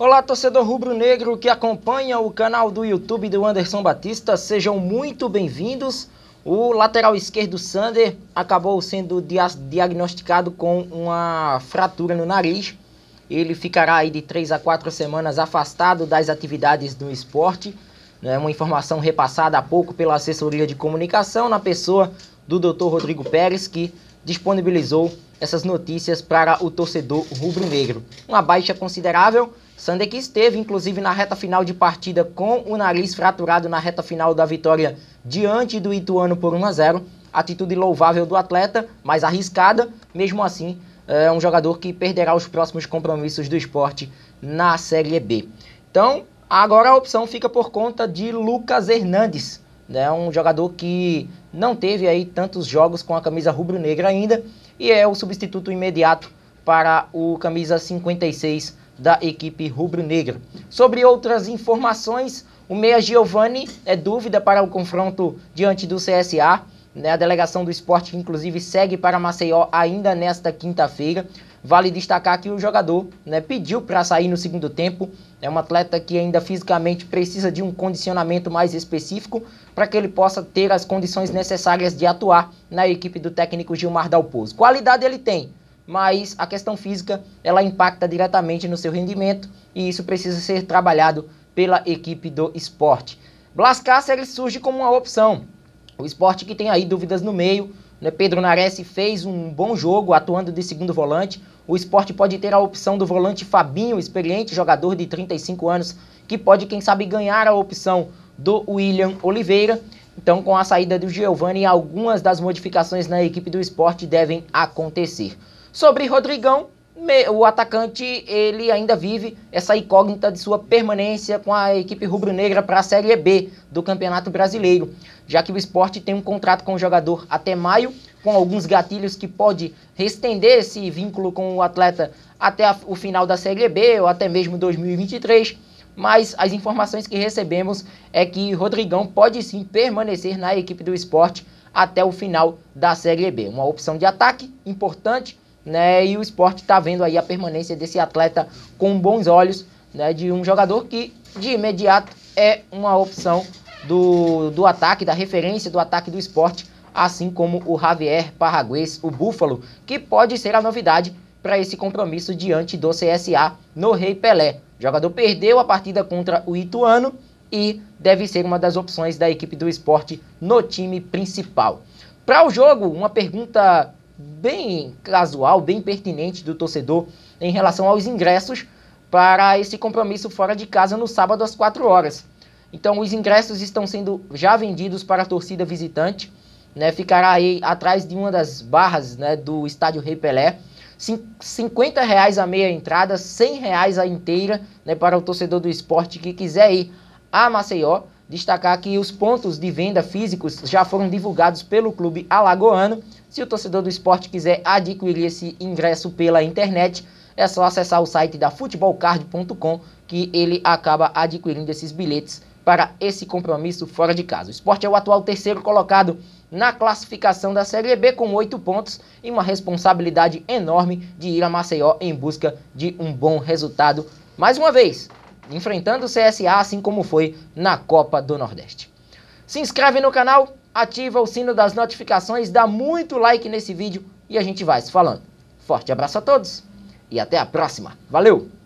Olá, torcedor rubro-negro que acompanha o canal do YouTube do Anderson Batista, sejam muito bem-vindos. O lateral esquerdo Sander acabou sendo diagnosticado com uma fratura no nariz. Ele ficará aí de 3 a 4 semanas afastado das atividades do esporte. É uma informação repassada há pouco pela assessoria de comunicação na pessoa do Dr. Rodrigo Pérez, que disponibilizou essas notícias para o torcedor rubro-negro. Uma baixa considerável Sandek esteve inclusive na reta final de partida com o nariz fraturado na reta final da vitória diante do Ituano por 1 a 0. Atitude louvável do atleta, mas arriscada. Mesmo assim, é um jogador que perderá os próximos compromissos do esporte na Série B. Então, agora a opção fica por conta de Lucas Hernandes, né? um jogador que não teve aí tantos jogos com a camisa rubro-negra ainda e é o substituto imediato para o camisa 56 da equipe rubro-negra. Sobre outras informações, o Meia Giovani é dúvida para o confronto diante do CSA. Né? A delegação do esporte, inclusive, segue para Maceió ainda nesta quinta-feira. Vale destacar que o jogador né, pediu para sair no segundo tempo. É um atleta que ainda fisicamente precisa de um condicionamento mais específico para que ele possa ter as condições necessárias de atuar na equipe do técnico Gilmar Dalpozo. Qualidade ele tem, mas a questão física ela impacta diretamente no seu rendimento e isso precisa ser trabalhado pela equipe do esporte. Blas Cáceres surge como uma opção. O esporte que tem aí dúvidas no meio, né? Pedro Nares fez um bom jogo atuando de segundo volante. O esporte pode ter a opção do volante Fabinho, experiente jogador de 35 anos, que pode, quem sabe, ganhar a opção do William Oliveira. Então, com a saída do Giovani, algumas das modificações na equipe do esporte devem acontecer. Sobre Rodrigão, o atacante ele ainda vive essa incógnita de sua permanência com a equipe rubro-negra para a Série B do Campeonato Brasileiro, já que o esporte tem um contrato com o jogador até maio, com alguns gatilhos que pode estender esse vínculo com o atleta até a, o final da Série B ou até mesmo 2023. Mas as informações que recebemos é que Rodrigão pode sim permanecer na equipe do esporte até o final da Série B. Uma opção de ataque importante né? E o esporte está vendo aí a permanência desse atleta com bons olhos, né? De um jogador que de imediato é uma opção do, do ataque, da referência do ataque do esporte, assim como o Javier Parraguês, o Búfalo, que pode ser a novidade para esse compromisso diante do CSA no Rei Pelé. O jogador perdeu a partida contra o Ituano e deve ser uma das opções da equipe do esporte no time principal. Para o jogo, uma pergunta bem casual, bem pertinente do torcedor em relação aos ingressos para esse compromisso fora de casa no sábado às 4 horas. Então os ingressos estão sendo já vendidos para a torcida visitante, né? Ficará aí atrás de uma das barras, né, do estádio Rei Pelé. Cin reais a meia entrada, R$ reais a inteira, né, para o torcedor do esporte que quiser ir a Maceió. Destacar que os pontos de venda físicos já foram divulgados pelo clube alagoano se o torcedor do esporte quiser adquirir esse ingresso pela internet, é só acessar o site da futebolcard.com que ele acaba adquirindo esses bilhetes para esse compromisso fora de casa. O esporte é o atual terceiro colocado na classificação da Série B com oito pontos e uma responsabilidade enorme de ir a Maceió em busca de um bom resultado. Mais uma vez, enfrentando o CSA assim como foi na Copa do Nordeste. Se inscreve no canal, ativa o sino das notificações, dá muito like nesse vídeo e a gente vai se falando. Forte abraço a todos e até a próxima. Valeu!